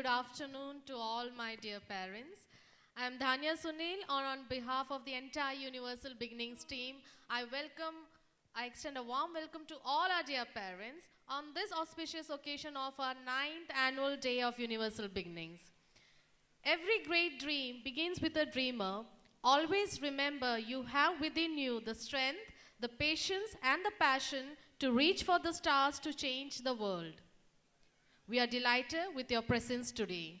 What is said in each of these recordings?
Good afternoon to all my dear parents. I am Dhanya Sunil and on behalf of the entire Universal Beginnings team, I welcome, I extend a warm welcome to all our dear parents on this auspicious occasion of our ninth annual day of Universal Beginnings. Every great dream begins with a dreamer. Always remember you have within you the strength, the patience and the passion to reach for the stars to change the world. We are delighted with your presence today.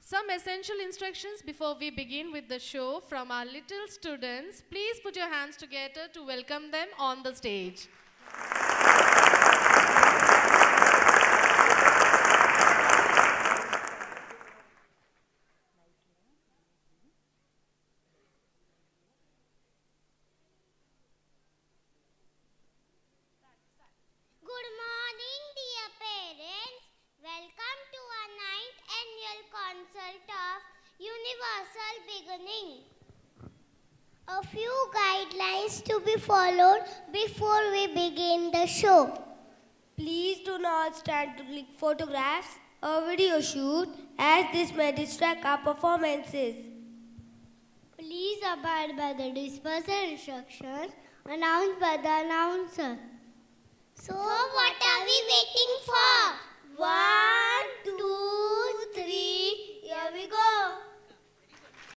Some essential instructions before we begin with the show from our little students. Please put your hands together to welcome them on the stage. result of universal beginning. A few guidelines to be followed before we begin the show. Please do not stand to click photographs or video shoot as this may distract our performances. Please abide by the dispersal instructions announced by the announcer. So what are we waiting for?